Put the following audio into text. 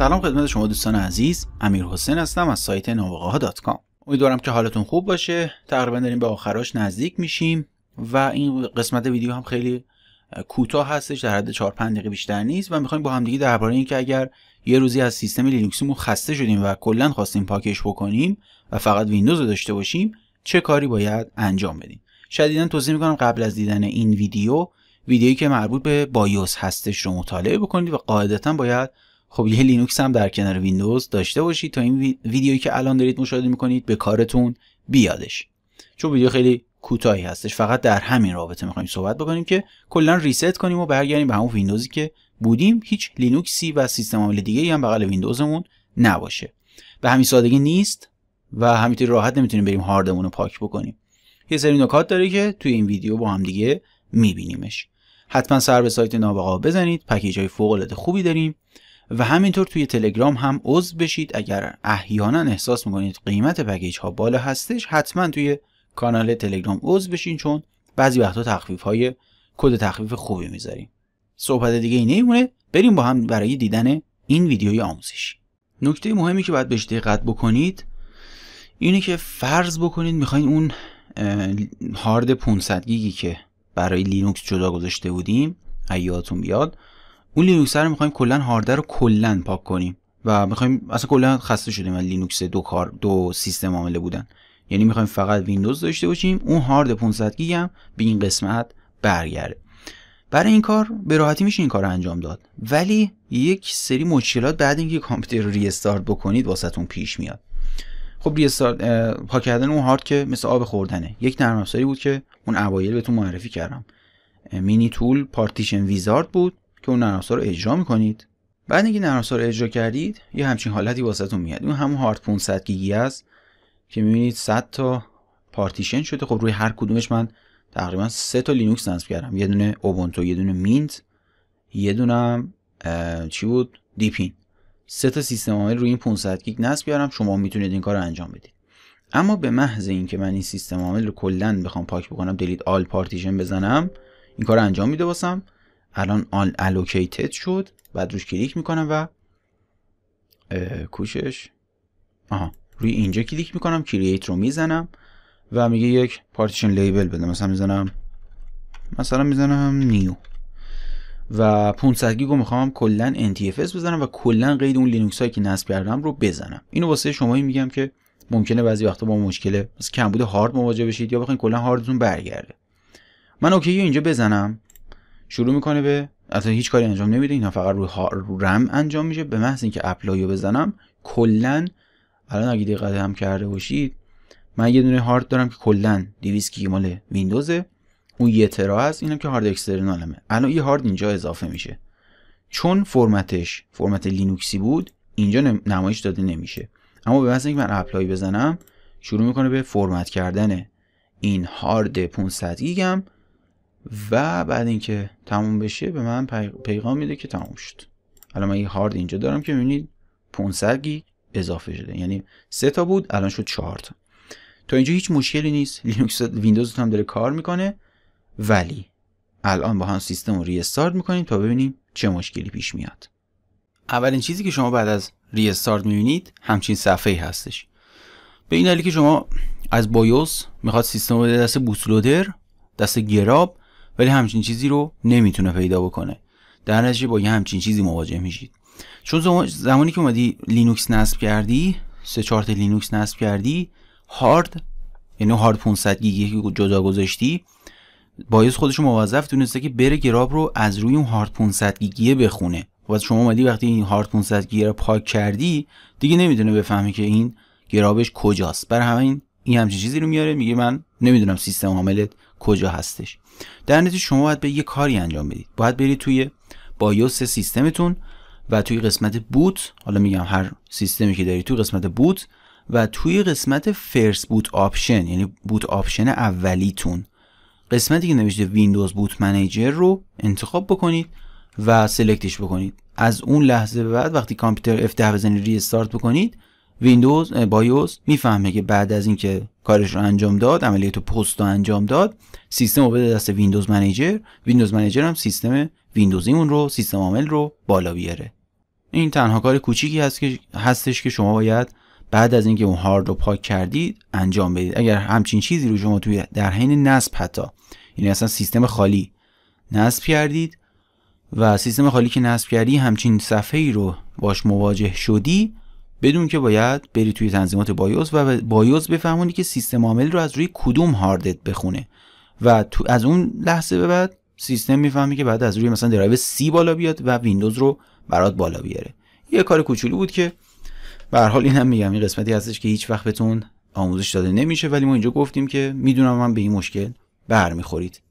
سلام خدمت شما دوستان عزیز امیر حسین هستم از سایت نوآقاها امیدوارم که حالتون خوب باشه تقریبا داریم به آخراش نزدیک میشیم و این قسمت ویدیو هم خیلی کوتاه هستش در حد 4 5 دقیقه بیشتر نیست و میخوایم با همدیگه درباره اینکه اگر یه روزی از سیستم لینوکسیمون خسته شدیم و کلا خواستیم پاکش بکنیم و فقط ویندوز رو داشته باشیم چه کاری باید انجام بدیم شدیدا توضیح میکنم قبل از دیدن این ویدیو ویدیویی که مربوط به بایوس هستش رو مطالعه بکنید و قاعدتا باید خب یه لینوکس هم در کنار ویندوز داشته باشید تا این ویدیویی که الان دارید مشاهده میکنید به کارتون بیادش چون ویدیو خیلی کوتاهی هستش فقط در همین رابطه میخوایم صحبت بکنیم که کلا ریست کنیم و برگردیم به همون ویندوزی که بودیم هیچ لینوکسی و سیستم عامل دیگه هم بغل ویندوزمون نباشه به همین سادگی نیست و همینطوری راحت نمیتونیم بریم هاردمون رو پاک بکنیم یه سری نکات داره که توی این ویدیو با هم دیگه میبینیمش حتما سر به سایت نابقا بزنید پکیج های فوق خوبی داریم و همینطور توی تلگرام هم عضو بشید اگر احیانا احساس میکنید قیمت بگیج ها بالا هستش حتما توی کانال تلگرام عضو بشین چون بعضی وقتا تخفیف های کد تخفیف خوبی میذاریم صحبت دیگه ای نمیمونه بریم با هم برای دیدن این ویدیوی آموزشی نکته مهمی که باید بهش دقت بکنید اینه که فرض بکنید میخواین اون هارد 500 گیگی که برای لینوکس جدا گذاشته بودیم ایاتون بیاد اون لینوکس رو میخوایم کلا هاردر رو کلا پاک کنیم و میخوایم اصلا کلا خسته شدیم از لینوکس دو کار دو سیستم عامله بودن یعنی میخوایم فقط ویندوز داشته باشیم اون هارد 500 گیگ هم به این قسمت برگرده برای این کار به راحتی میشه این کار رو انجام داد ولی یک سری مشکلات بعد اینکه کامپیوتر رو ریستارت بکنید واسهتون پیش میاد خب ریستارت پاک کردن اون هارد که مثل آب خوردنه یک نرم افزاری بود که اون اوایل بهتون معرفی کردم مینی تول پارتیشن ویزارد بود که اون نرم رو اجرا میکنید بعد اینکه نرم رو اجرا کردید یه همچین حالتی واسهتون میاد اون همون هارد 500 گیگی است که میبینید 100 تا پارتیشن شده خب روی هر کدومش من تقریبا سه تا لینوکس نصب کردم یه دونه اوبونتو یه دونه مینت یه دونم چی بود دیپین سه تا سیستم عامل روی این 500 گیگ نصب کردم شما میتونید این کار رو انجام بدید اما به محض اینکه من این سیستم عامل رو کلا بخوام پاک بکنم دلیت آل پارتیشن بزنم این کار رو انجام میده واسم الان آن الوکیتد شد بعد روش کلیک میکنم و کوشش آها روی اینجا کلیک میکنم کرییت رو میزنم و میگه یک پارتیشن لیبل بده مثلا میزنم مثلا میزنم نیو و 500 گیگو میخوام کلا NTFS بزنم و کلا قید اون لینوکس هایی که نصب کردم رو بزنم اینو واسه شما میگم که ممکنه بعضی وقتا با مشکل کم کمبود هارد مواجه بشید یا بخواید کلا هاردتون برگرده من اوکی اینجا بزنم شروع میکنه به اصلا هیچ کاری انجام نمیده اینا فقط روی رو رم انجام میشه به محض اینکه اپلایو بزنم کلا الان اگه دقت هم کرده باشید من یه دونه هارد دارم که کلا 200 گیگ مال ویندوزه اون یه ترا هست اینم که هارد اکسترنالمه الان یه هارد اینجا اضافه میشه چون فرمتش فرمت لینوکسی بود اینجا نمایش داده نمیشه اما به محض اینکه من اپلای بزنم شروع میکنه به فرمت کردن این هارد 500 گیگم و بعد اینکه تموم بشه به من پیغام میده که تموم شد الان من یه هارد اینجا دارم که میبینید 500 گیگ اضافه شده یعنی سه تا بود الان شد 4 تا تا اینجا هیچ مشکلی نیست لینوکس ویندوز هم داره کار میکنه ولی الان با هم سیستم رو ریستارت میکنیم تا ببینیم چه مشکلی پیش میاد اولین چیزی که شما بعد از ریستارت میبینید همچین صفحه هستش به این دلیل که شما از بایوس میخواد سیستم رو دست بوتلودر دست گراب ولی همچین چیزی رو نمیتونه پیدا بکنه در نتیجه با یه همچین چیزی مواجه میشید چون زمانی که اومدی لینوکس نصب کردی سه چارت لینوکس نصب کردی هارد یعنی هارد 500 گیگی که جدا گذاشتی باعث خودش موظف دونسته که بره گراب رو از روی اون هارد 500 گیگیه بخونه و شما اومدی وقتی این هارد 500 گیگی رو پاک کردی دیگه نمیدونه بفهمه که این گرابش کجاست برای همین این همچین چیزی رو میاره میگه من نمیدونم سیستم عاملت کجا هستش در نتیجه شما باید به یه کاری انجام بدید باید برید توی بایوس سیستمتون و توی قسمت بوت حالا میگم هر سیستمی که دارید توی قسمت بوت و توی قسمت فرس بوت آپشن یعنی بوت آپشن اولیتون قسمتی که نوشته ویندوز بوت منیجر رو انتخاب بکنید و سلکتش بکنید از اون لحظه به بعد وقتی کامپیوتر F10 بزنید ریستارت بکنید ویندوز بایوس میفهمه که بعد از اینکه کارش رو انجام داد عملیات پست رو انجام داد سیستم رو بده دست ویندوز منیجر ویندوز منیجر هم سیستم ویندوزیمون رو سیستم عامل رو بالا بیاره این تنها کار کوچیکی هست که هستش که شما باید بعد از اینکه اون هارد رو پاک کردید انجام بدید اگر همچین چیزی رو شما توی در حین نصب حتی یعنی اصلا سیستم خالی نصب کردید و سیستم خالی که نصب کردی همچین صفحه ای رو باش مواجه شدی بدون که باید بری توی تنظیمات بایوز و بایوز بفهمونی که سیستم عامل رو از روی کدوم هاردت بخونه و تو از اون لحظه به بعد سیستم میفهمی که بعد از روی مثلا درایو سی بالا بیاد و ویندوز رو برات بالا بیاره یه کار کوچولو بود که به حال اینم میگم این قسمتی هستش که هیچ وقت بهتون آموزش داده نمیشه ولی ما اینجا گفتیم که میدونم من به این مشکل برمیخورید